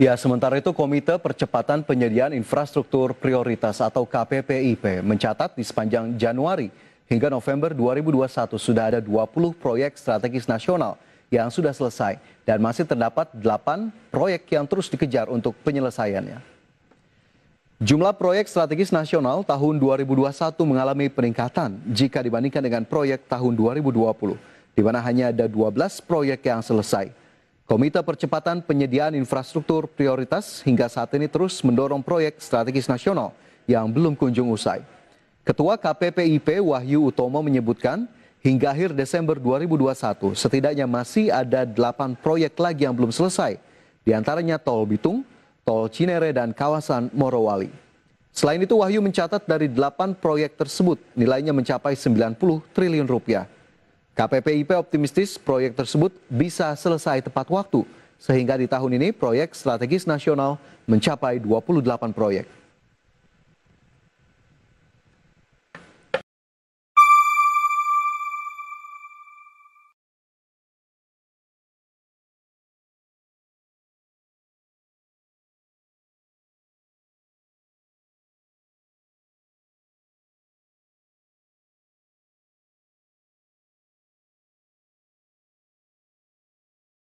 Ya, sementara itu Komite Percepatan Penyediaan Infrastruktur Prioritas atau KPPIP mencatat di sepanjang Januari hingga November 2021 sudah ada 20 proyek strategis nasional yang sudah selesai dan masih terdapat 8 proyek yang terus dikejar untuk penyelesaiannya. Jumlah proyek strategis nasional tahun 2021 mengalami peningkatan jika dibandingkan dengan proyek tahun 2020 di mana hanya ada 12 proyek yang selesai. Komite Percepatan Penyediaan Infrastruktur Prioritas hingga saat ini terus mendorong proyek strategis nasional yang belum kunjung usai. Ketua KPPIP Wahyu Utomo menyebutkan, hingga akhir Desember 2021 setidaknya masih ada 8 proyek lagi yang belum selesai, diantaranya Tol Bitung, Tol Cinere, dan kawasan Morowali. Selain itu, Wahyu mencatat dari 8 proyek tersebut nilainya mencapai 90 triliun rupiah. KPPIP optimistis proyek tersebut bisa selesai tepat waktu, sehingga di tahun ini proyek strategis nasional mencapai 28 proyek.